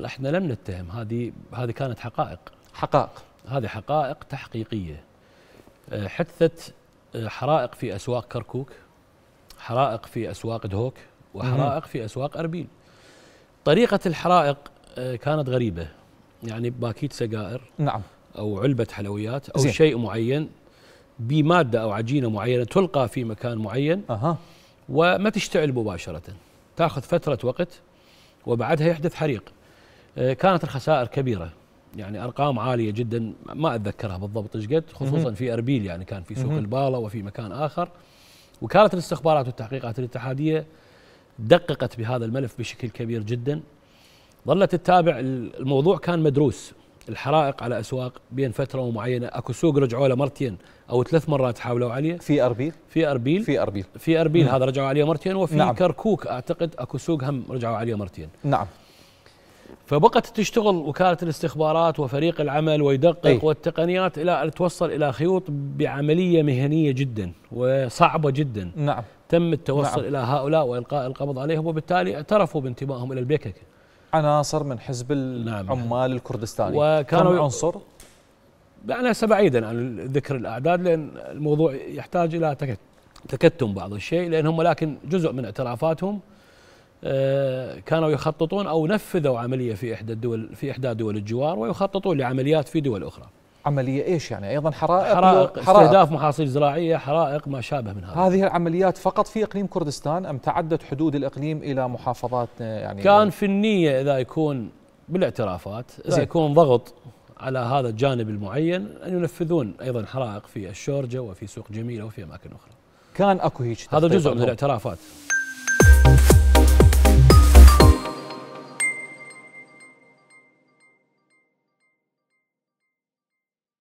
لا, احنا لم نتهم هذه هذه كانت حقائق حقائق هذه حقائق تحقيقيه آه، حدثت آه، حرائق في اسواق كركوك حرائق في اسواق دهوك وحرائق في اسواق اربيل طريقه الحرائق آه، كانت غريبه يعني باكيت سجائر نعم او علبه حلويات او شيء معين بماده او عجينه معينه تلقى في مكان معين اها وما تشتعل مباشره تاخذ فتره وقت وبعدها يحدث حريق آه، كانت الخسائر كبيره يعني ارقام عاليه جدا ما اتذكرها بالضبط ايش قد خصوصا في اربيل يعني كان في سوق الباله وفي مكان اخر وكاله الاستخبارات والتحقيقات الاتحاديه دققت بهذا الملف بشكل كبير جدا ظلت تتابع الموضوع كان مدروس الحرائق على اسواق بين فتره معينه اكو سوق رجعوا له مرتين او ثلاث مرات حاولوا عليه في اربيل في اربيل في اربيل في اربيل هذا رجعوا عليه مرتين وفي نعم. كركوك اعتقد اكو سوق هم رجعوا عليه مرتين نعم فبقت تشتغل وكاله الاستخبارات وفريق العمل ويدقق أي. والتقنيات الى ان توصل الى خيوط بعمليه مهنيه جدا وصعبه جدا نعم تم التوصل نعم. الى هؤلاء والقاء القبض عليهم وبالتالي اعترفوا بانتمائهم الى البيكك عناصر من حزب نعم، نعم. العمال نعم. الكردستاني وكانوا كم عنصر انا سبعيدا عن ذكر الاعداد لان الموضوع يحتاج الى تكتم بعض الشيء لان هم لكن جزء من اعترافاتهم آه، كانوا يخططون او نفذوا عمليه في احدى الدول في احدى دول الجوار ويخططون لعمليات في دول اخرى. عمليه ايش يعني ايضا حرائق حرائق, حرائق استهداف محاصيل زراعيه حرائق ما شابه من هذا هذه العمليات فقط في اقليم كردستان ام تعدت حدود الاقليم الى محافظات آه، يعني كان في النيه اذا يكون بالاعترافات اذا طيب. يكون ضغط على هذا الجانب المعين ان ينفذون ايضا حرائق في الشورجه وفي سوق جميله وفي اماكن اخرى كان اكو هيك هذا جزء من الاعترافات